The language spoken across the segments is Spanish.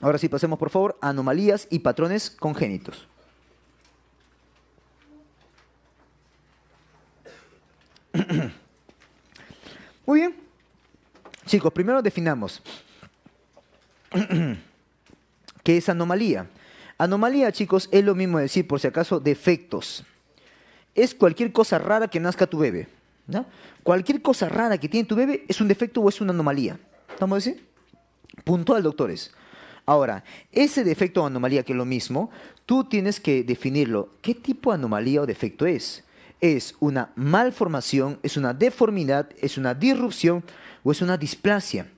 Ahora sí, pasemos por favor a anomalías y patrones congénitos. Muy bien. Chicos, primero definamos qué es anomalía. Anomalía, chicos, es lo mismo decir, por si acaso, defectos. Es cualquier cosa rara que nazca tu bebé. ¿no? Cualquier cosa rara que tiene tu bebé es un defecto o es una anomalía. ¿Estamos a decir? Puntual, doctores. Ahora, ese defecto o anomalía, que es lo mismo, tú tienes que definirlo. ¿Qué tipo de anomalía o defecto es? ¿Es una malformación, es una deformidad, es una disrupción o es una displasia?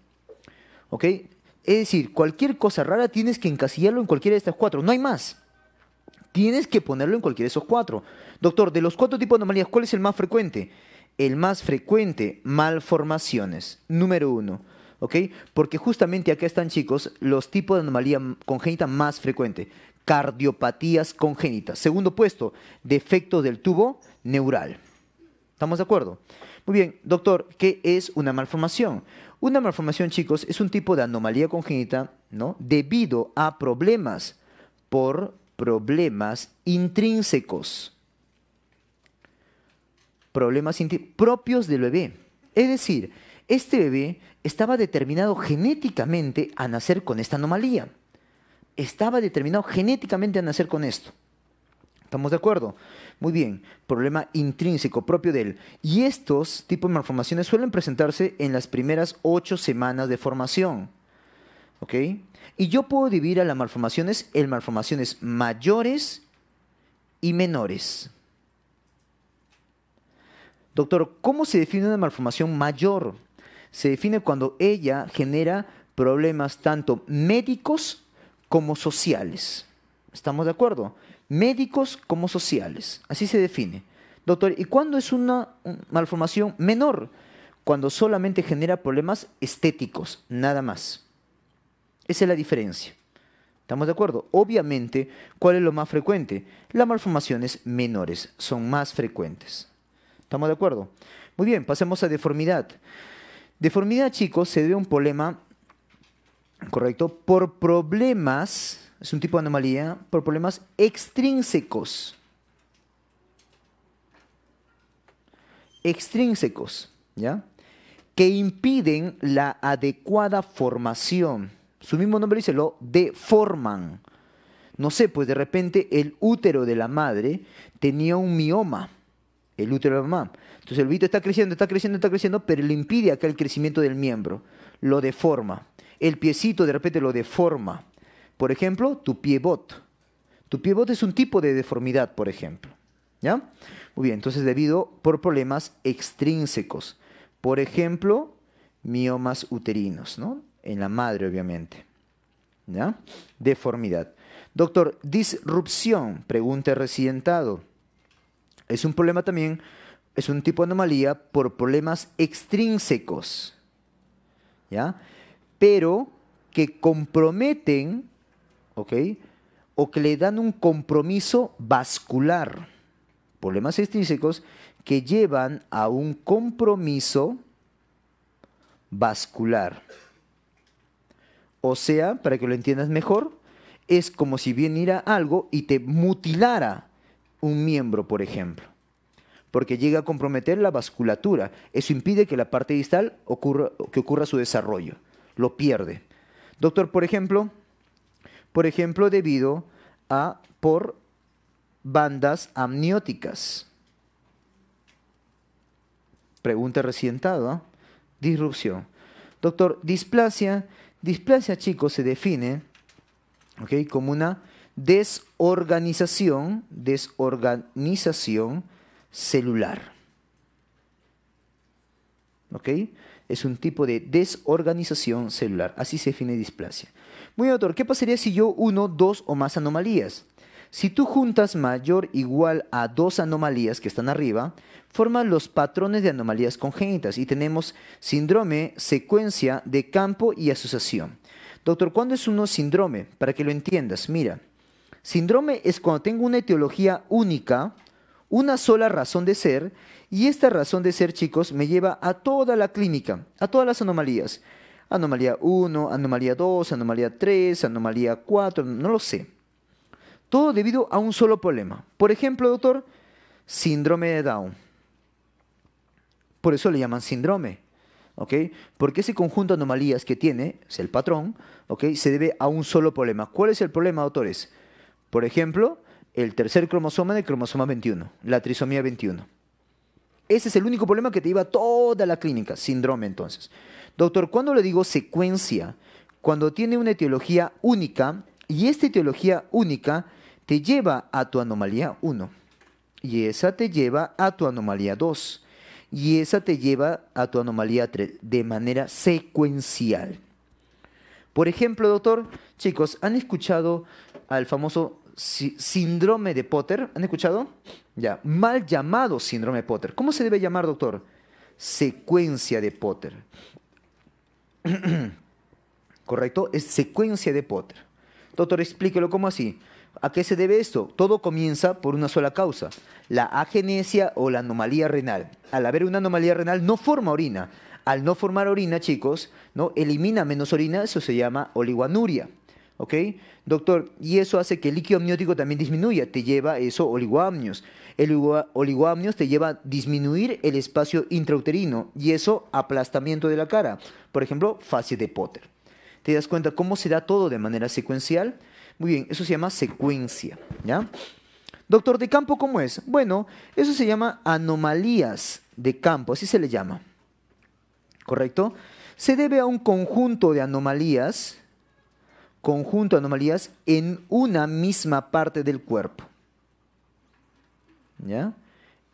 ¿Ok? Es decir, cualquier cosa rara tienes que encasillarlo en cualquiera de estas cuatro, no hay más. Tienes que ponerlo en cualquiera de esos cuatro. Doctor, de los cuatro tipos de anomalías, ¿cuál es el más frecuente? El más frecuente, malformaciones. Número uno. ¿ok? Porque justamente acá están, chicos, los tipos de anomalía congénita más frecuente. Cardiopatías congénitas. Segundo puesto, defecto del tubo neural. ¿Estamos de acuerdo? Muy bien, doctor, ¿qué es una malformación? Una malformación, chicos, es un tipo de anomalía congénita, ¿no? Debido a problemas por problemas intrínsecos. Problemas propios del bebé. Es decir, este bebé estaba determinado genéticamente a nacer con esta anomalía. Estaba determinado genéticamente a nacer con esto. ¿Estamos de acuerdo? Muy bien, problema intrínseco propio de él. Y estos tipos de malformaciones suelen presentarse en las primeras ocho semanas de formación. ¿Ok? Y yo puedo dividir a las malformaciones en malformaciones mayores y menores. Doctor, ¿cómo se define una malformación mayor? se define cuando ella genera problemas tanto médicos como sociales. ¿Estamos de acuerdo? Médicos como sociales. Así se define. Doctor, ¿y cuándo es una malformación menor? Cuando solamente genera problemas estéticos, nada más. Esa es la diferencia. ¿Estamos de acuerdo? Obviamente, ¿cuál es lo más frecuente? Las malformaciones menores son más frecuentes. ¿Estamos de acuerdo? Muy bien, pasemos a deformidad. Deformidad, chicos, se debe a un problema, correcto, por problemas, es un tipo de anomalía, por problemas extrínsecos. Extrínsecos, ¿ya? Que impiden la adecuada formación. Su mismo nombre dice, lo deforman. No sé, pues de repente el útero de la madre tenía un mioma el útero de mamá. Entonces el vito está creciendo, está creciendo, está creciendo, pero le impide acá el crecimiento del miembro, lo deforma. El piecito de repente lo deforma. Por ejemplo, tu pie bot. Tu pie bot es un tipo de deformidad, por ejemplo. ¿Ya? Muy bien, entonces debido por problemas extrínsecos. Por ejemplo, miomas uterinos, ¿no? En la madre, obviamente. ¿Ya? Deformidad. Doctor, disrupción, pregunta residentado. Es un problema también, es un tipo de anomalía por problemas extrínsecos, ¿ya? Pero que comprometen, ¿ok? O que le dan un compromiso vascular. Problemas extrínsecos que llevan a un compromiso vascular. O sea, para que lo entiendas mejor, es como si viniera algo y te mutilara un miembro, por ejemplo, porque llega a comprometer la vasculatura. Eso impide que la parte distal ocurra, que ocurra su desarrollo. Lo pierde. Doctor, por ejemplo, por ejemplo, debido a por bandas amnióticas. Pregunta recientada. ¿eh? Disrupción. Doctor, displasia. Displasia, chicos, se define ¿okay? como una desorganización, desorganización celular. ¿Ok? Es un tipo de desorganización celular. Así se define displasia. Muy bien, doctor, ¿qué pasaría si yo uno dos o más anomalías? Si tú juntas mayor igual a dos anomalías que están arriba, forman los patrones de anomalías congénitas y tenemos síndrome, secuencia de campo y asociación. Doctor, ¿cuándo es uno síndrome? Para que lo entiendas, mira. Síndrome es cuando tengo una etiología única, una sola razón de ser, y esta razón de ser, chicos, me lleva a toda la clínica, a todas las anomalías. Anomalía 1, anomalía 2, anomalía 3, anomalía 4, no lo sé. Todo debido a un solo problema. Por ejemplo, doctor, síndrome de Down. Por eso le llaman síndrome. Porque ese conjunto de anomalías que tiene, es el patrón, Se debe a un solo problema. ¿Cuál es el problema, doctores? Por ejemplo, el tercer cromosoma del cromosoma 21, la trisomía 21. Ese es el único problema que te lleva toda la clínica, síndrome entonces. Doctor, cuando le digo secuencia, cuando tiene una etiología única, y esta etiología única te lleva a tu anomalía 1, y esa te lleva a tu anomalía 2, y esa te lleva a tu anomalía 3, de manera secuencial. Por ejemplo, doctor, chicos, ¿han escuchado al famoso síndrome de Potter. ¿Han escuchado? Ya, mal llamado síndrome de Potter. ¿Cómo se debe llamar, doctor? Secuencia de Potter. ¿Correcto? Es secuencia de Potter. Doctor, explíquelo como así. ¿A qué se debe esto? Todo comienza por una sola causa, la agenesia o la anomalía renal. Al haber una anomalía renal no forma orina. Al no formar orina, chicos, ¿no? elimina menos orina, eso se llama oliguanuria. ¿ok? Doctor, y eso hace que el líquido amniótico también disminuya, te lleva eso oligoamnios. El oligoamnios te lleva a disminuir el espacio intrauterino y eso aplastamiento de la cara, por ejemplo, fase de Potter. ¿Te das cuenta cómo se da todo de manera secuencial? Muy bien, eso se llama secuencia, ¿ya? Doctor, ¿de campo cómo es? Bueno, eso se llama anomalías de campo, así se le llama. ¿Correcto? Se debe a un conjunto de anomalías conjunto de anomalías en una misma parte del cuerpo. ¿Ya?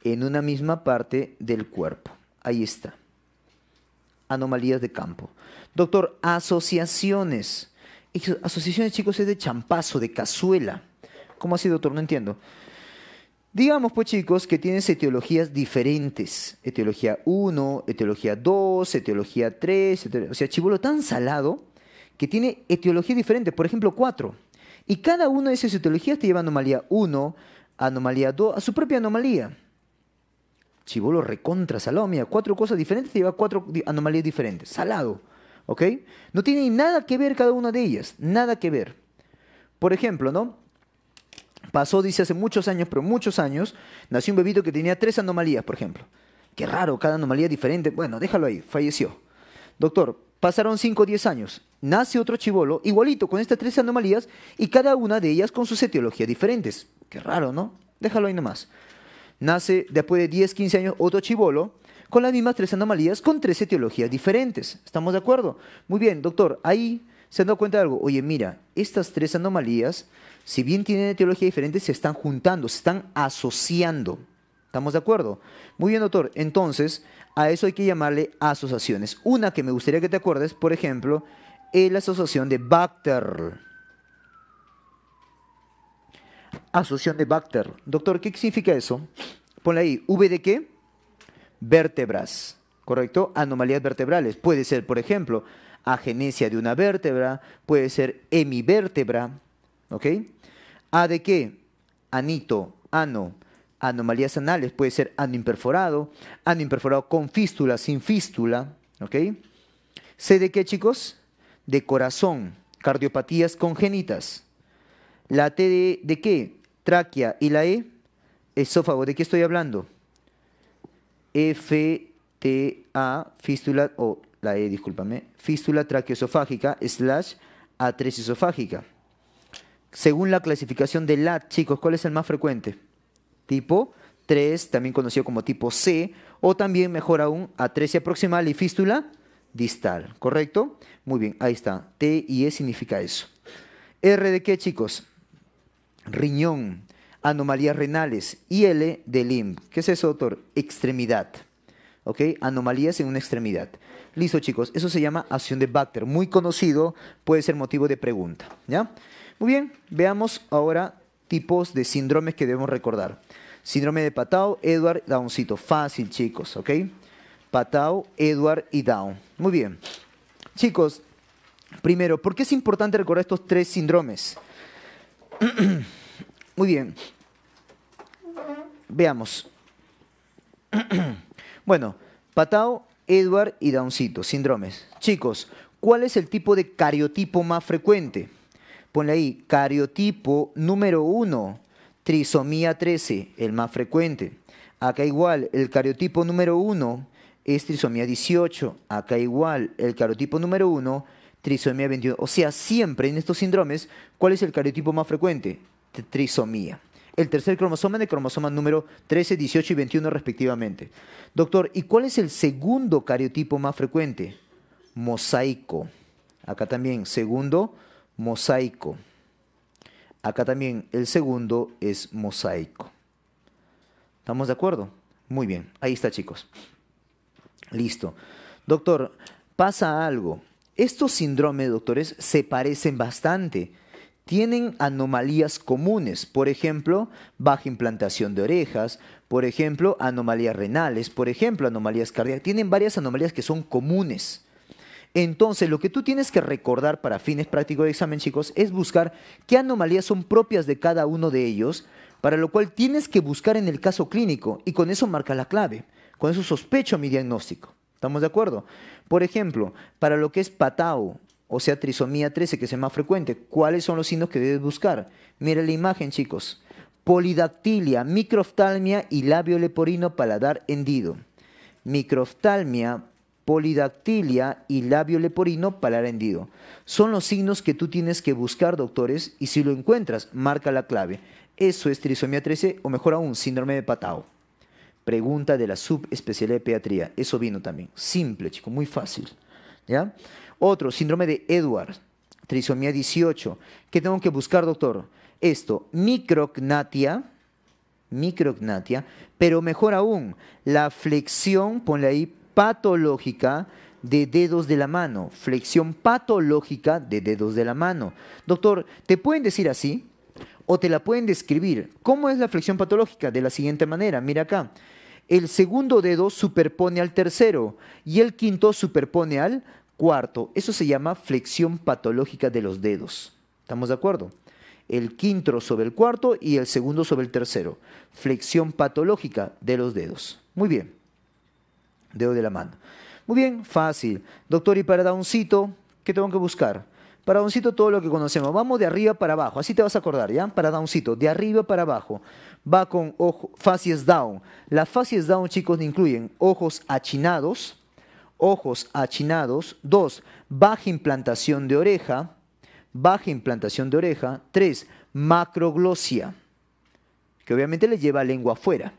En una misma parte del cuerpo. Ahí está. Anomalías de campo. Doctor, asociaciones. Asociaciones, chicos, es de champazo, de cazuela. ¿Cómo así, doctor? No entiendo. Digamos, pues chicos, que tienes etiologías diferentes. Etiología 1, etiología 2, etiología 3, etc. o sea, chivolo tan salado que tiene etiologías diferentes, por ejemplo, cuatro. Y cada una de esas etiologías te lleva a anomalía 1, anomalía 2, a su propia anomalía. Si lo recontra salado, cuatro cosas diferentes te lleva a cuatro anomalías diferentes. Salado. ¿Ok? No tiene nada que ver cada una de ellas. Nada que ver. Por ejemplo, ¿no? Pasó, dice, hace muchos años, pero muchos años, nació un bebito que tenía tres anomalías, por ejemplo. Qué raro, cada anomalía diferente. Bueno, déjalo ahí, falleció. Doctor, Pasaron 5 o 10 años. Nace otro chivolo, igualito, con estas tres anomalías, y cada una de ellas con sus etiologías diferentes. Qué raro, ¿no? Déjalo ahí nomás. Nace después de 10, 15 años otro chivolo, con las mismas tres anomalías, con tres etiologías diferentes. ¿Estamos de acuerdo? Muy bien, doctor, ahí se han dado cuenta de algo. Oye, mira, estas tres anomalías, si bien tienen etiologías diferentes, se están juntando, se están asociando. ¿Estamos de acuerdo? Muy bien, doctor. Entonces, a eso hay que llamarle asociaciones. Una que me gustaría que te acuerdes, por ejemplo, es la asociación de Bacter. Asociación de Bacter. Doctor, ¿qué significa eso? Ponle ahí, ¿V de qué? Vértebras, ¿correcto? Anomalías vertebrales. Puede ser, por ejemplo, agenesia de una vértebra, puede ser hemivértebra, ¿ok? ¿A de qué? Anito, ano anomalías anales, puede ser ano imperforado, ano imperforado con fístula, sin fístula, ¿ok? ¿Sé de qué, chicos? De corazón, cardiopatías congénitas. La T de, qué? Tráquea y la E, esófago. ¿De qué estoy hablando? A, fístula, o la E, discúlpame, fístula traqueosofágica slash a esofágica. Según la clasificación de LAT, chicos, ¿cuál es el más frecuente? tipo 3, también conocido como tipo C, o también mejor aún atresia proximal y fístula distal, ¿correcto? Muy bien, ahí está. T y E significa eso. R de qué, chicos? Riñón, anomalías renales. Y L de limb. ¿Qué es eso, doctor? Extremidad. ¿Ok? Anomalías en una extremidad. Listo, chicos. Eso se llama acción de Bacter. Muy conocido, puede ser motivo de pregunta. ¿Ya? Muy bien, veamos ahora tipos de síndromes que debemos recordar. Síndrome de Patao, Edward, Downcito. Fácil, chicos, ¿ok? Patau, Edward y Down. Muy bien. Chicos, primero, ¿por qué es importante recordar estos tres síndromes? Muy bien. Veamos. bueno, Patao, Edward y Downcito, síndromes. Chicos, ¿cuál es el tipo de cariotipo más frecuente? ponle ahí, cariotipo número 1, trisomía 13, el más frecuente. Acá igual, el cariotipo número 1 es trisomía 18. Acá igual, el cariotipo número 1, trisomía 21. O sea, siempre en estos síndromes, ¿cuál es el cariotipo más frecuente? Trisomía. El tercer cromosoma es el cromosoma número 13, 18 y 21 respectivamente. Doctor, ¿y cuál es el segundo cariotipo más frecuente? Mosaico. Acá también, segundo mosaico. Acá también el segundo es mosaico. ¿Estamos de acuerdo? Muy bien, ahí está chicos. Listo. Doctor, pasa algo. Estos síndromes, doctores, se parecen bastante. Tienen anomalías comunes, por ejemplo, baja implantación de orejas, por ejemplo, anomalías renales, por ejemplo, anomalías cardíacas. Tienen varias anomalías que son comunes. Entonces, lo que tú tienes que recordar para fines prácticos de examen, chicos, es buscar qué anomalías son propias de cada uno de ellos, para lo cual tienes que buscar en el caso clínico y con eso marca la clave. Con eso sospecho mi diagnóstico. ¿Estamos de acuerdo? Por ejemplo, para lo que es patao, o sea, trisomía 13, que es el más frecuente, ¿cuáles son los signos que debes buscar? Mira la imagen, chicos. Polidactilia, microftalmia y labio leporino paladar hendido. Microftalmia, polidactilia y labio leporino, para rendido. Son los signos que tú tienes que buscar, doctores, y si lo encuentras, marca la clave. Eso es trisomía 13 o mejor aún, síndrome de Patao. Pregunta de la subespecialidad de pediatría. Eso vino también. Simple, chico, muy fácil. ¿Ya? Otro, síndrome de Edward, trisomía 18. ¿Qué tengo que buscar, doctor? Esto, micrognatia, micrognatia, pero mejor aún, la flexión, ponle ahí patológica de dedos de la mano, flexión patológica de dedos de la mano. Doctor, ¿te pueden decir así? O te la pueden describir. ¿Cómo es la flexión patológica? De la siguiente manera, mira acá. El segundo dedo superpone al tercero y el quinto superpone al cuarto. Eso se llama flexión patológica de los dedos. ¿Estamos de acuerdo? El quinto sobre el cuarto y el segundo sobre el tercero. Flexión patológica de los dedos. Muy bien dedo de la mano. Muy bien, fácil. Doctor, y para Downcito, ¿qué tengo que buscar? Para Downcito todo lo que conocemos. Vamos de arriba para abajo. Así te vas a acordar, ¿ya? Para Downcito, de arriba para abajo. Va con ojo, facies down. Las facies down, chicos, incluyen ojos achinados, ojos achinados. Dos, baja implantación de oreja. Baja implantación de oreja. Tres, macroglosia, que obviamente le lleva lengua afuera.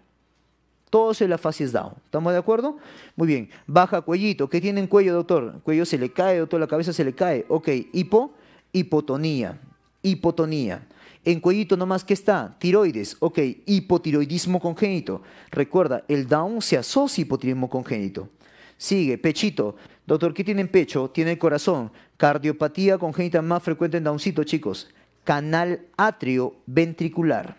Todos en la es down. ¿Estamos de acuerdo? Muy bien. Baja cuellito. ¿Qué tiene en cuello, doctor? cuello se le cae, doctor. La cabeza se le cae. Ok. Hipo, hipotonía. Hipotonía. En cuellito nomás que está, tiroides, ok, hipotiroidismo congénito. Recuerda, el Down se asocia a hipotiroidismo congénito. Sigue, pechito. Doctor, ¿qué tiene en pecho? Tiene el corazón. Cardiopatía congénita más frecuente en Downcito, chicos. Canal atrio ventricular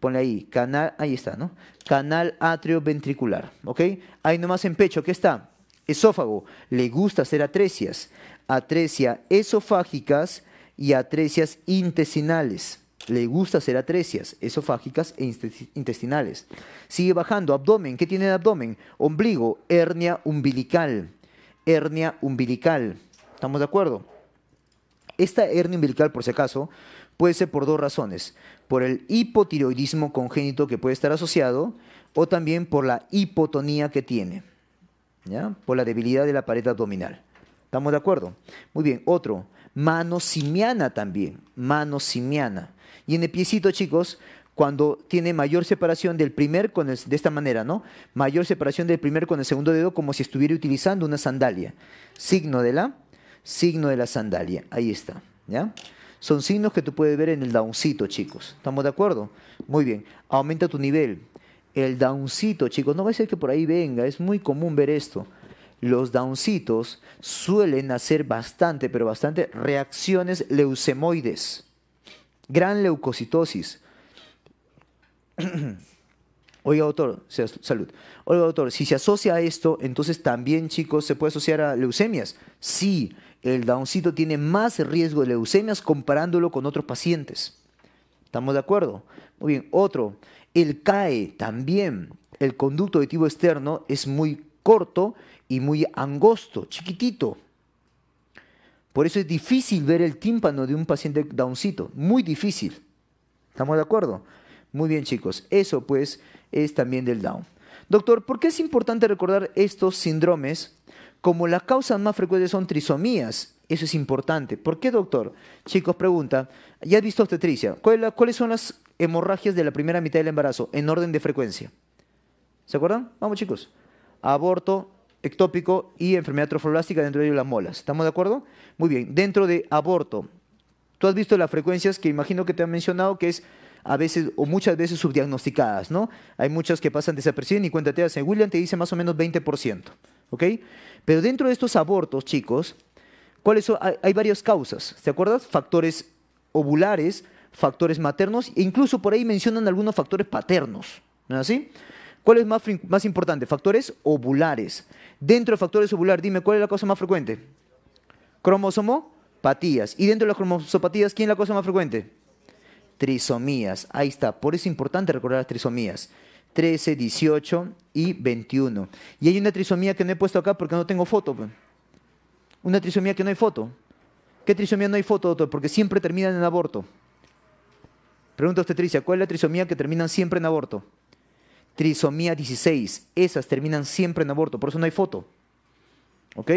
ponle ahí, canal, ahí está, ¿no? Canal atrioventricular, ¿ok? Ahí nomás en pecho, ¿qué está? Esófago, le gusta hacer atresias, atresia esofágicas y atresias intestinales. Le gusta hacer atresias esofágicas e intestinales. Sigue bajando, abdomen, ¿qué tiene el abdomen? Ombligo, hernia umbilical, hernia umbilical, ¿estamos de acuerdo? Esta hernia umbilical, por si acaso, puede ser por dos razones, por el hipotiroidismo congénito que puede estar asociado o también por la hipotonía que tiene, ¿ya? por la debilidad de la pared abdominal. ¿Estamos de acuerdo? Muy bien, otro, mano simiana también, mano simiana. Y en el piecito, chicos, cuando tiene mayor separación del primer con de esta manera, ¿no? Mayor separación del primer con el segundo dedo como si estuviera utilizando una sandalia. Signo de la signo de la sandalia. Ahí está, ¿ya? Son signos que tú puedes ver en el downcito, chicos. ¿Estamos de acuerdo? Muy bien. Aumenta tu nivel. El downcito, chicos. No va a ser que por ahí venga. Es muy común ver esto. Los downcitos suelen hacer bastante, pero bastante reacciones leucemoides. Gran leucocitosis. Oiga, doctor, salud. Oiga, doctor, si se asocia a esto, entonces también, chicos, se puede asociar a leucemias. Sí, el downcito tiene más riesgo de leucemias comparándolo con otros pacientes. ¿Estamos de acuerdo? Muy bien, otro, el CAE también, el conducto auditivo externo es muy corto y muy angosto, chiquitito. Por eso es difícil ver el tímpano de un paciente downcito, muy difícil. ¿Estamos de acuerdo? Muy bien, chicos, eso pues es también del down. Doctor, ¿por qué es importante recordar estos síndromes? Como las causas más frecuentes son trisomías, eso es importante. ¿Por qué, doctor? Chicos, pregunta. ¿Ya has visto obstetricia? ¿Cuáles son las hemorragias de la primera mitad del embarazo en orden de frecuencia? ¿Se acuerdan? Vamos, chicos. Aborto, ectópico y enfermedad trofoblástica dentro de ello las molas. ¿Estamos de acuerdo? Muy bien. Dentro de aborto, tú has visto las frecuencias que imagino que te han mencionado, que es a veces o muchas veces subdiagnosticadas, ¿no? Hay muchas que pasan desapercibidas y cuéntate, hace William te dice más o menos 20%. ¿ok? Pero dentro de estos abortos, chicos, ¿cuáles Hay, varias causas, ¿Se acuerdas? Factores ovulares, factores maternos, e incluso por ahí mencionan algunos factores paternos, ¿no es así? ¿Cuál es más, más importante? Factores ovulares. Dentro de factores ovulares, dime, ¿cuál es la cosa más frecuente? Cromosomopatías. Y dentro de las cromosopatías, ¿quién es la cosa más frecuente? Trisomías. Ahí está. Por eso es importante recordar las trisomías. 13, 18 y 21. Y hay una trisomía que no he puesto acá porque no tengo foto. Pues. Una trisomía que no hay foto. ¿Qué trisomía no hay foto, doctor? Porque siempre terminan en aborto. Pregunta Tricia, ¿cuál es la trisomía que terminan siempre en aborto? Trisomía 16. Esas terminan siempre en aborto, por eso no hay foto. ¿Ok?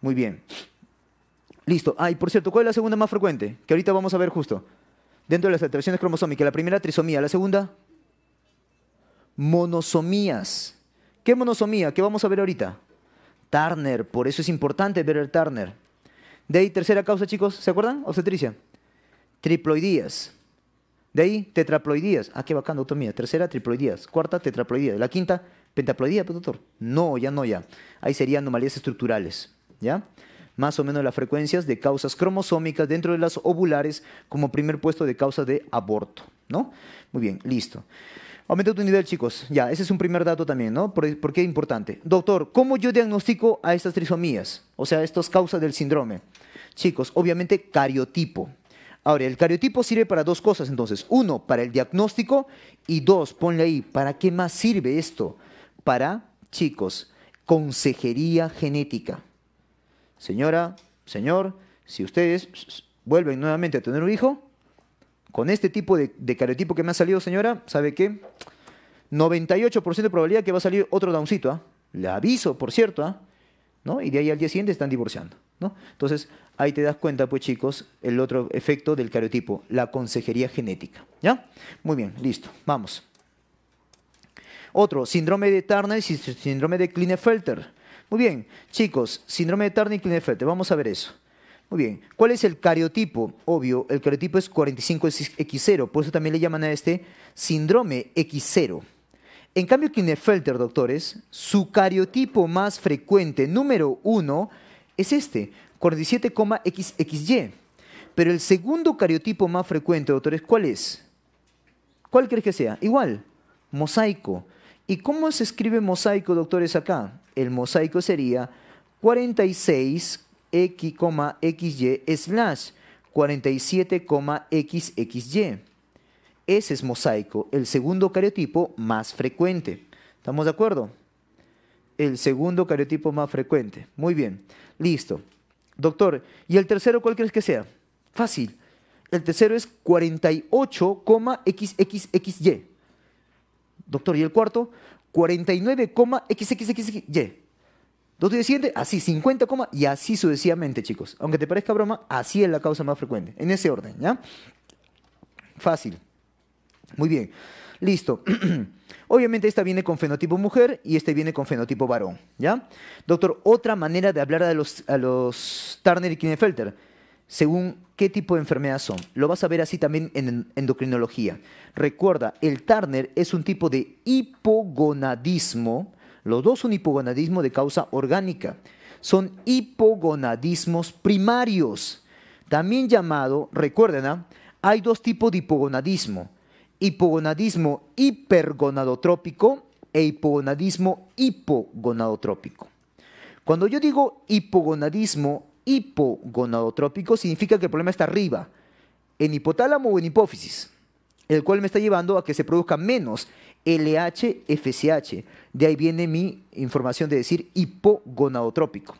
Muy bien. Listo. Ah, y por cierto, ¿cuál es la segunda más frecuente? Que ahorita vamos a ver justo. Dentro de las alteraciones cromosómicas, la primera trisomía, la segunda monosomías. ¿Qué monosomía? ¿Qué vamos a ver ahorita? Turner, por eso es importante ver el Turner. De ahí, tercera causa, chicos, ¿se acuerdan? Obstetricia. Triploidías. De ahí, tetraploidías. Ah, qué bacán, doctor mía. Tercera, triploidías. Cuarta, tetraploidías. La quinta, pentaploidía, pues, doctor. No, ya no, ya. Ahí serían anomalías estructurales. ¿Ya? Más o menos las frecuencias de causas cromosómicas dentro de las ovulares como primer puesto de causa de aborto. ¿No? Muy bien, listo. Aumenta tu nivel, chicos. Ya, ese es un primer dato también, ¿no? Porque es importante? Doctor, ¿cómo yo diagnostico a estas trisomías? O sea, estas causas del síndrome. Chicos, obviamente cariotipo. Ahora, el cariotipo sirve para dos cosas entonces. Uno, para el diagnóstico y dos, ponle ahí, ¿para qué más sirve esto? Para, chicos, consejería genética. Señora, señor, si ustedes vuelven nuevamente a tener un hijo, con este tipo de, de cariotipo que me ha salido, señora, ¿sabe qué? 98% de probabilidad que va a salir otro downcito, ¿ah? Le aviso, por cierto, ¿ah? ¿No? Y de ahí al día siguiente están divorciando, ¿no? Entonces, ahí te das cuenta, pues chicos, el otro efecto del cariotipo, la consejería genética, ¿ya? Muy bien, listo, vamos. Otro, síndrome de Turner y síndrome de Klinefelter. Muy bien, chicos, síndrome de Turner y Klinefelter, vamos a ver eso. Muy bien, ¿cuál es el cariotipo? Obvio, el cariotipo es 45X0, por eso también le llaman a este síndrome X0. En cambio, Kinefelter, doctores, su cariotipo más frecuente, número uno, es este, 47,XXY. Pero el segundo cariotipo más frecuente, doctores, ¿cuál es? ¿Cuál crees que sea? Igual, mosaico. ¿Y cómo se escribe mosaico, doctores, acá? El mosaico sería 46 X, XY slash xxy. Ese es mosaico, el segundo cariotipo más frecuente. ¿Estamos de acuerdo? El segundo cariotipo más frecuente. Muy bien, listo. Doctor, ¿y el tercero cuál crees que sea? Fácil. El tercero es 48, xxxy. Doctor, ¿y el cuarto? 49, y Dos así, 50, y así sucesivamente, chicos. Aunque te parezca broma, así es la causa más frecuente. En ese orden, ¿ya? Fácil. Muy bien. Listo. Obviamente esta viene con fenotipo mujer y este viene con fenotipo varón, ¿ya? Doctor, otra manera de hablar a los, a Turner y Kinefelter? según qué tipo de enfermedad son. Lo vas a ver así también en endocrinología. Recuerda, el Turner es un tipo de hipogonadismo los dos son hipogonadismo de causa orgánica. Son hipogonadismos primarios, también llamado, recuerden, ¿ah? hay dos tipos de hipogonadismo. Hipogonadismo hipergonadotrópico e hipogonadismo hipogonadotrópico. Cuando yo digo hipogonadismo hipogonadotrópico, significa que el problema está arriba, en hipotálamo o en hipófisis el cual me está llevando a que se produzca menos LH, FSH. De ahí viene mi información de decir hipogonadotrópico.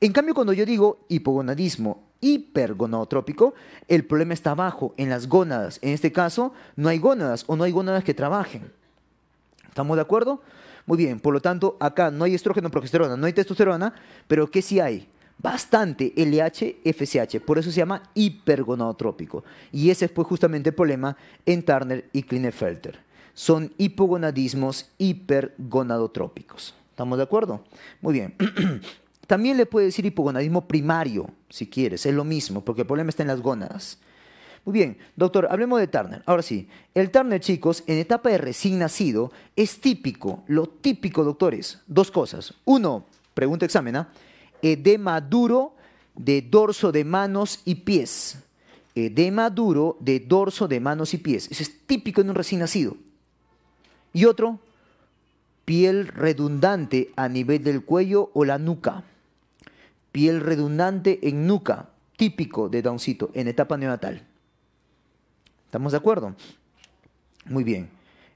En cambio, cuando yo digo hipogonadismo, hipergonadotrópico, el problema está abajo, en las gónadas. En este caso, no hay gónadas o no hay gónadas que trabajen. ¿Estamos de acuerdo? Muy bien, por lo tanto, acá no hay estrógeno, progesterona, no hay testosterona, pero ¿qué sí hay? bastante LH-FSH, por eso se llama hipergonadotrópico. Y ese pues justamente el problema en Turner y Klinefelter. Son hipogonadismos hipergonadotrópicos. ¿Estamos de acuerdo? Muy bien. También le puede decir hipogonadismo primario, si quieres, es lo mismo, porque el problema está en las gónadas. Muy bien, doctor, hablemos de Turner. Ahora sí, el Turner, chicos, en etapa de recién nacido, es típico, lo típico, doctores, dos cosas. Uno, pregunta examen, ¿ah? edema duro de dorso de manos y pies. Edema duro de dorso de manos y pies. Eso es típico en un recién nacido. Y otro, piel redundante a nivel del cuello o la nuca. Piel redundante en nuca, típico de Downcito en etapa neonatal. ¿Estamos de acuerdo? Muy bien.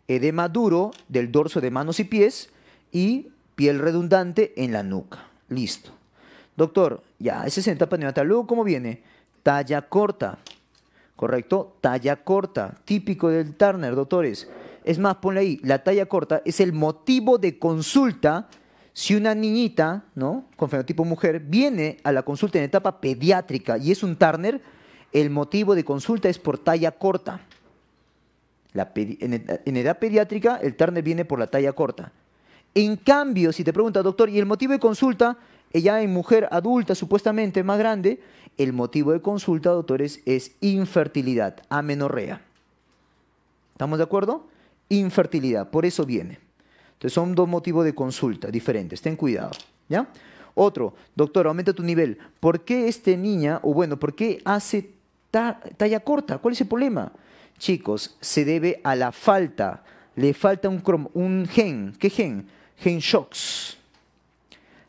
Edema duro del dorso de manos y pies y piel redundante en la nuca. Listo. Doctor, ya la etapa neonatal. Luego, ¿cómo viene? Talla corta. ¿Correcto? Talla corta. Típico del Turner, doctores. Es más, ponle ahí, la talla corta es el motivo de consulta si una niñita, ¿no? Con fenotipo mujer, viene a la consulta en etapa pediátrica y es un Turner, el motivo de consulta es por talla corta. en, edad pediátrica, el Turner viene por la talla corta. En cambio, si te pregunta, doctor, ¿y el motivo de consulta? Ella en mujer adulta, supuestamente más grande, el motivo de consulta, doctores, es infertilidad, amenorrea. ¿Estamos de acuerdo? Infertilidad, por eso viene. Entonces son dos motivos de consulta diferentes, ten cuidado, ¿ya? Otro, doctor, aumenta tu nivel. ¿Por qué esta niña, o bueno, por qué hace talla corta? ¿Cuál es el problema? Chicos, se debe a la falta, le falta un, un gen, ¿qué gen? Gen shocks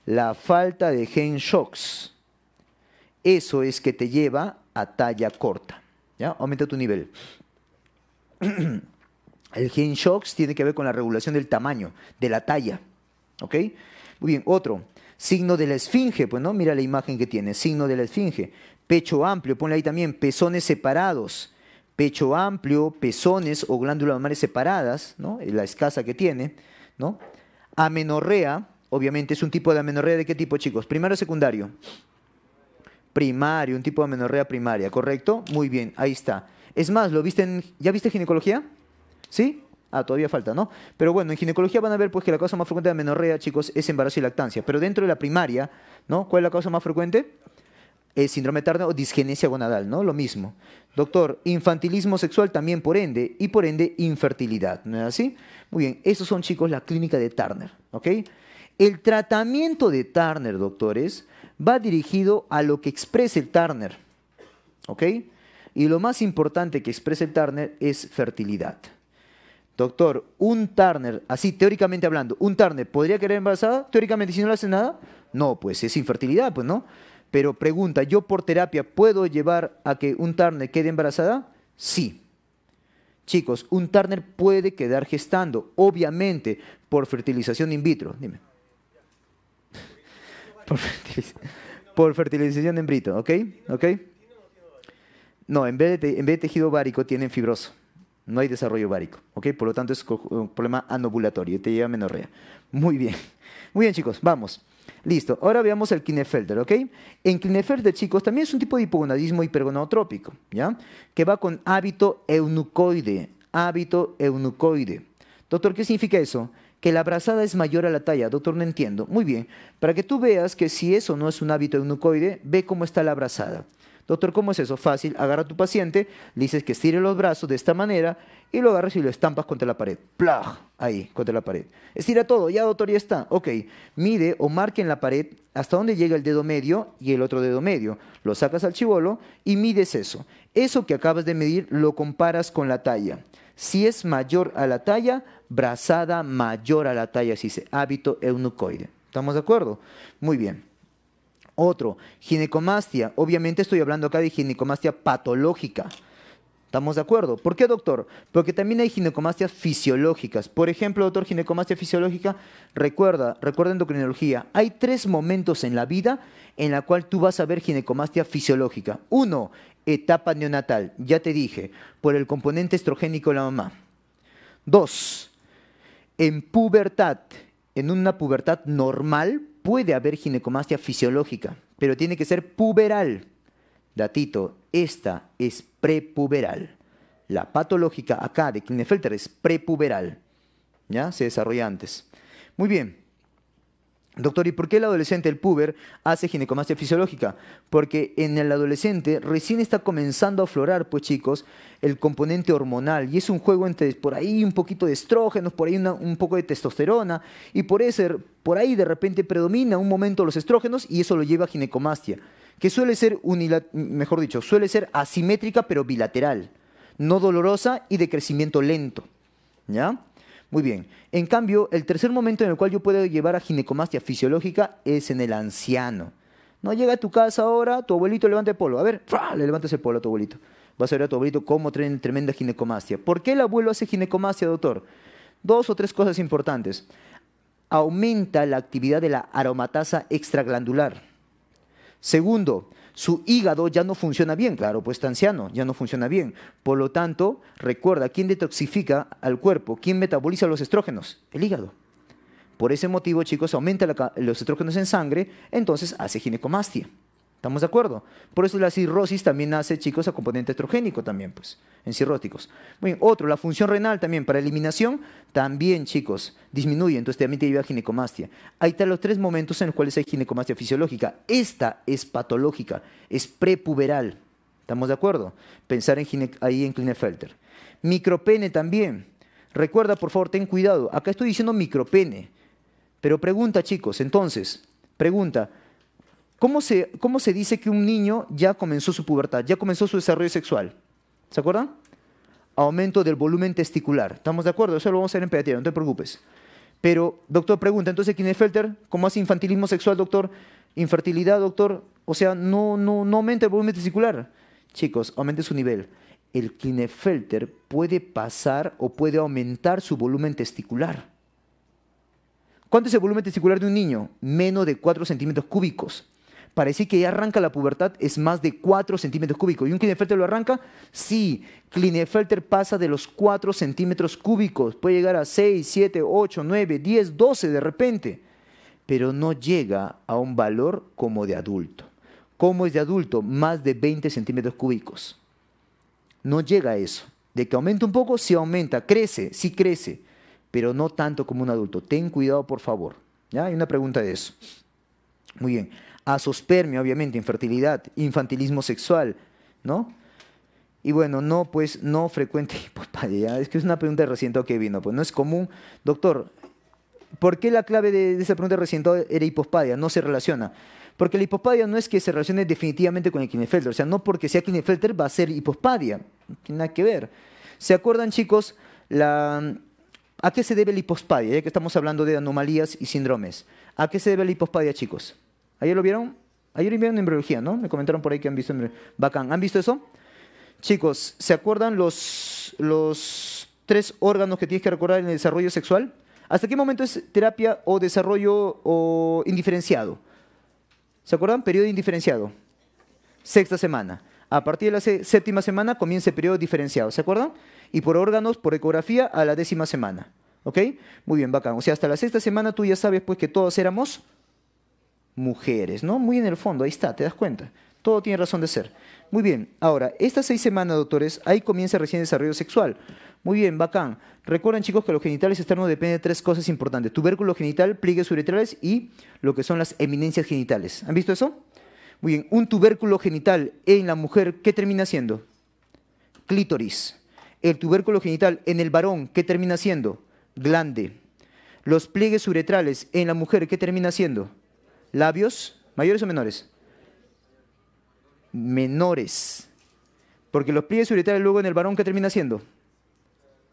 la falta de gen shocks. Eso es que te lleva a talla corta. ¿ya? Aumenta tu nivel. El gen shocks tiene que ver con la regulación del tamaño, de la talla. ¿Ok? Muy bien, otro. Signo de la esfinge, pues no, mira la imagen que tiene. Signo de la esfinge. Pecho amplio, ponle ahí también, pezones separados. Pecho amplio, pezones o glándulas mamarias separadas, ¿no? La escasa que tiene, ¿no? Amenorrea, obviamente es un tipo de amenorrea de qué tipo, chicos? Primario o secundario. Primario, un tipo de amenorrea primaria, ¿correcto? Muy bien, ahí está. Es más, ¿lo viste en, ¿ya viste ginecología? ¿Sí? Ah, todavía falta, ¿no? Pero bueno, en ginecología van a ver pues que la causa más frecuente de amenorrea, chicos, es embarazo y lactancia. Pero dentro de la primaria, ¿no? ¿Cuál es la causa más frecuente? El síndrome Turner o disgenesia gonadal, ¿no? Lo mismo. Doctor, infantilismo sexual también por ende y por ende infertilidad, ¿no es así? Muy bien, esos son chicos la clínica de Turner, ¿ok? El tratamiento de Turner, doctores, va dirigido a lo que expresa el Turner. ¿Ok? Y lo más importante que expresa el Turner es fertilidad. Doctor, un Turner, así teóricamente hablando, un Turner podría quedar embarazada, teóricamente si no le hace nada, no, pues es infertilidad, pues no. Pero pregunta, ¿yo por terapia puedo llevar a que un Turner quede embarazada? Sí. Chicos, un Turner puede quedar gestando, obviamente, por fertilización in vitro. Dime. Por fertilización, de embrito, ¿ok? ¿Ok? No, en vez, de, tejido ovárico tienen fibroso. No hay desarrollo ovárico, ¿ok? Por lo tanto es un problema anovulatorio, te lleva a menorrea. Muy bien. Muy bien, chicos, vamos. Listo, ahora veamos el Klinefelter, ¿ok? En Klinefelter, chicos, también es un tipo de hipogonadismo hipergonadotrópico, ¿ya? Que va con hábito eunucoide, hábito eunucoide. Doctor, ¿qué significa eso? que la brazada es mayor a la talla. Doctor, no entiendo. Muy bien, para que tú veas que si eso no es un hábito eunucoide, ve cómo está la brazada. Doctor, ¿cómo es eso? Fácil, agarra a tu paciente, le dices que estire los brazos de esta manera y lo agarras y lo estampas contra la pared. ¡Pla! Ahí, contra la pared. Estira todo, ya doctor, ya está. Ok, mide o marque en la pared hasta dónde llega el dedo medio y el otro dedo medio. Lo sacas al chivolo y mides eso. Eso que acabas de medir lo comparas con la talla. Si es mayor a la talla, brazada mayor a la talla, si dice hábito eunucoide. ¿Estamos de acuerdo? Muy bien. Otro, ginecomastia. Obviamente estoy hablando acá de ginecomastia patológica. ¿Estamos de acuerdo? ¿Por qué, doctor? Porque también hay ginecomastias fisiológicas. Por ejemplo, doctor, ginecomastia fisiológica, recuerda, recuerda endocrinología, hay tres momentos en la vida en la cual tú vas a ver ginecomastia fisiológica. Uno, etapa neonatal, ya te dije, por el componente estrogénico de la mamá. Dos, en pubertad, en una pubertad normal puede haber ginecomastia fisiológica, pero tiene que ser puberal. Datito, esta es prepuberal. La patológica acá de Klinefelter es prepuberal. ¿Ya? Se desarrolla antes. Muy bien. Doctor, ¿y por qué el adolescente, el puber, hace ginecomastia fisiológica? Porque en el adolescente recién está comenzando a aflorar, pues chicos, el componente hormonal. Y es un juego entre por ahí un poquito de estrógenos, por ahí un poco de testosterona. Y por, ese, por ahí de repente predomina un momento los estrógenos y eso lo lleva a ginecomastia. Que suele ser, mejor dicho, suele ser asimétrica pero bilateral. No dolorosa y de crecimiento lento. ¿Ya? Muy bien. En cambio, el tercer momento en el cual yo puedo llevar a ginecomastia fisiológica es en el anciano. No llega a tu casa ahora, tu abuelito levanta el polo. A ver, ¡fra! le levantas el polo a tu abuelito. Vas a ver a tu abuelito cómo traen tremenda ginecomastia. ¿Por qué el abuelo hace ginecomastia, doctor? Dos o tres cosas importantes. Aumenta la actividad de la aromatasa extraglandular. Segundo, su hígado ya no funciona bien, claro, pues está anciano, ya no funciona bien. Por lo tanto, recuerda, ¿quién detoxifica al cuerpo? ¿Quién metaboliza los estrógenos? El hígado. Por ese motivo, chicos, aumenta los estrógenos en sangre, entonces hace ginecomastia. ¿Estamos de acuerdo? Por eso la cirrosis también hace chicos a componente estrogénico también, pues, en cirróticos. otro, la función renal también, para eliminación, también, chicos, disminuye, entonces también te lleva a ginecomastia. Ahí están los tres momentos en los cuales hay ginecomastia fisiológica. Esta es patológica, es prepuberal. ¿Estamos de acuerdo? Pensar ahí en Klinefelter. Micropene también. Recuerda, por favor, ten cuidado. Acá estoy diciendo micropene. Pero pregunta, chicos, entonces, pregunta, ¿Cómo se, dice que un niño ya comenzó su pubertad, ya comenzó su desarrollo sexual? ¿Se acuerdan? Aumento del volumen testicular. ¿Estamos de acuerdo? Eso lo vamos a ver en pediatría, no te preocupes. Pero, doctor, pregunta, entonces, Kinefelter, ¿cómo hace infantilismo sexual, doctor? Infertilidad, doctor. O sea, no, no, no aumenta el volumen testicular. Chicos, aumente su nivel. El Klinefelter puede pasar o puede aumentar su volumen testicular. ¿Cuánto es el volumen testicular de un niño? Menos de 4 centímetros cúbicos parece que ya arranca la pubertad es más de 4 centímetros cúbicos. ¿Y un Klinefelter lo arranca? Sí, Klinefelter pasa de los 4 centímetros cúbicos, puede llegar a 6, 7, 8, 9, 10, 12 de repente, pero no llega a un valor como de adulto. ¿Cómo es de adulto? Más de 20 centímetros cúbicos. No llega a eso. De que aumenta un poco, sí aumenta, crece, sí crece, pero no tanto como un adulto. Ten cuidado, por favor. ¿Ya? Hay una pregunta de eso. Muy bien. Asospermia, obviamente, infertilidad, infantilismo sexual, ¿no? Y bueno, no, pues, no frecuente hipospadia. Pues, es que es una pregunta reciente que vino, pues no es común. Doctor, ¿por qué la clave de, esa pregunta reciente era hipospadia? No se relaciona. Porque la hipospadia no es que se relacione definitivamente con el Klinefelter. O sea, no porque sea Klinefelter va a ser hipospadia. No tiene nada que ver. ¿Se acuerdan, chicos, la... a qué se debe la hipospadia? Ya que estamos hablando de anomalías y síndromes. ¿A qué se debe la hipospadia, chicos? ¿Ayer lo vieron? Ayer vieron embriología, ¿no? Me comentaron por ahí que han visto embriología. Bacán. ¿Han visto eso? Chicos, ¿se acuerdan los, los tres órganos que tienes que recordar en el desarrollo sexual? ¿Hasta qué momento es terapia o desarrollo o indiferenciado? ¿Se acuerdan? Periodo indiferenciado. Sexta semana. A partir de la séptima semana comienza el periodo diferenciado, ¿se acuerdan? Y por órganos, por ecografía, a la décima semana. ¿Ok? Muy bien, bacán. O sea, hasta la sexta semana tú ya sabes pues que todos éramos mujeres, ¿no? Muy en el fondo, ahí está, te das cuenta. Todo tiene razón de ser. Muy bien, ahora, estas seis semanas, doctores, ahí comienza recién el desarrollo sexual. Muy bien, bacán. Recuerden, chicos, que los genitales externos dependen de tres cosas importantes: tubérculo genital, pliegues uretrales y lo que son las eminencias genitales. ¿Han visto eso? Muy bien, un tubérculo genital en la mujer, ¿qué termina siendo? Clítoris. El tubérculo genital en el varón, ¿qué termina siendo? Glande. Los pliegues uretrales en la mujer, ¿qué termina siendo? labios mayores o menores? Menores. Porque los pliegues uretales luego en el varón, ¿qué termina siendo?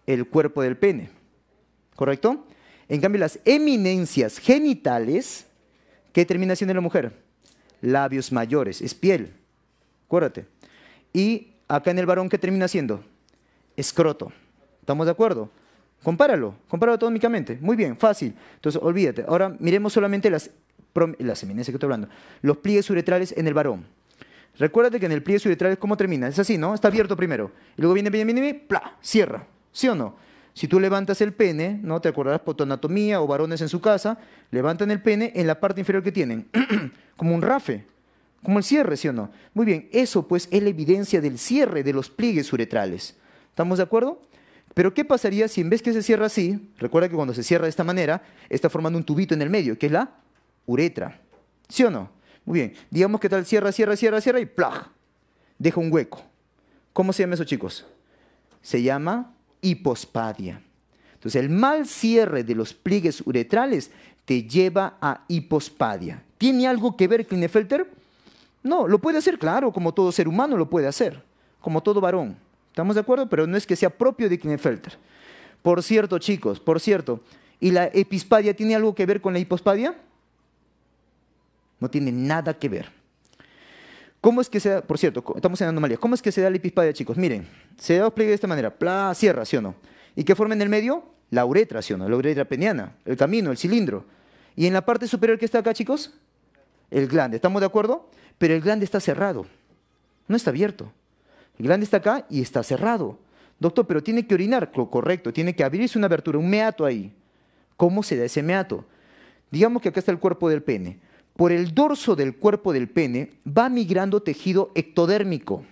El cuerpo del pene. ¿Correcto? En cambio, las eminencias genitales, ¿qué termina siendo la mujer? Labios mayores, es piel. Acuérdate. Y acá en el varón, ¿qué termina siendo? Escroto. ¿Estamos de acuerdo? Compáralo, compáralo atómicamente. Muy bien, fácil. Entonces, olvídate. Ahora miremos solamente las la seminencia que estoy hablando, los pliegues uretrales en el varón. Recuérdate que en el pliegue uretral es como termina, es así, ¿no? Está abierto primero. Y luego viene, viene, viene, ¡pla! Cierra. ¿Sí o no? Si tú levantas el pene, ¿no? Te acordarás por tu anatomía o varones en su casa, levantan el pene en la parte inferior que tienen, como un rafe, como el cierre, ¿sí o no? Muy bien, eso pues es la evidencia del cierre de los pliegues uretrales. ¿Estamos de acuerdo? Pero ¿qué pasaría si en vez que se cierra así, recuerda que cuando se cierra de esta manera, está formando un tubito en el medio, que es la uretra. ¿Sí o no? Muy bien. Digamos que tal cierra, cierra, cierra, cierra y ¡plaj! Deja un hueco. ¿Cómo se llama eso, chicos? Se llama hipospadia. Entonces, el mal cierre de los pliegues uretrales te lleva a hipospadia. ¿Tiene algo que ver Klinefelter? No, lo puede hacer, claro, como todo ser humano lo puede hacer, como todo varón. ¿Estamos de acuerdo? Pero no es que sea propio de Klinefelter. Por cierto, chicos, por cierto, ¿y la epispadia tiene algo que ver con la hipospadia? No tiene nada que ver. ¿Cómo es que se da, por cierto, estamos en anomalía, ¿cómo es que se da la epispadial, chicos? Miren, se da los de esta manera, pla, cierra, ¿sí o no? ¿Y qué forma en el medio? La uretra, ¿sí o no? La uretra peniana, el camino, el cilindro. ¿Y en la parte superior que está acá, chicos? El glande, ¿estamos de acuerdo? Pero el glande está cerrado, no está abierto. El glande está acá y está cerrado. Doctor, pero tiene que orinar, correcto, tiene que abrirse una abertura, un meato ahí. ¿Cómo se da ese meato? Digamos que acá está el cuerpo del pene por el dorso del cuerpo del pene va migrando tejido ectodérmico.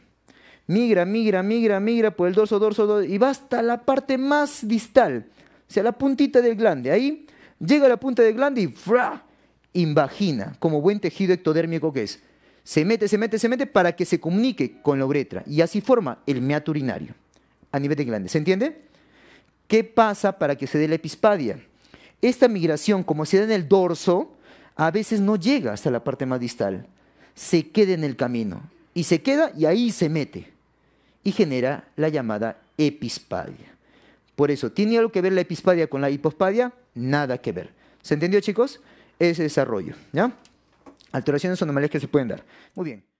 Migra, migra, migra, migra por el dorso, dorso, y va hasta la parte más distal, o sea, la puntita del glande. Ahí llega la punta del glande y ¡fra! invagina, como buen tejido ectodérmico que es. Se mete, se mete, se mete para que se comunique con la uretra y así forma el meato urinario a nivel de glande. ¿Se entiende? ¿Qué pasa para que se dé la epispadia? Esta migración, como se da en el dorso, a veces no llega hasta la parte más distal, se queda en el camino y se queda y ahí se mete y genera la llamada epispadia. Por eso, ¿tiene algo que ver la epispadia con la hipospadia? Nada que ver. ¿Se entendió, chicos? Ese desarrollo, ¿ya? Alteraciones o anomalías que se pueden dar. Muy bien.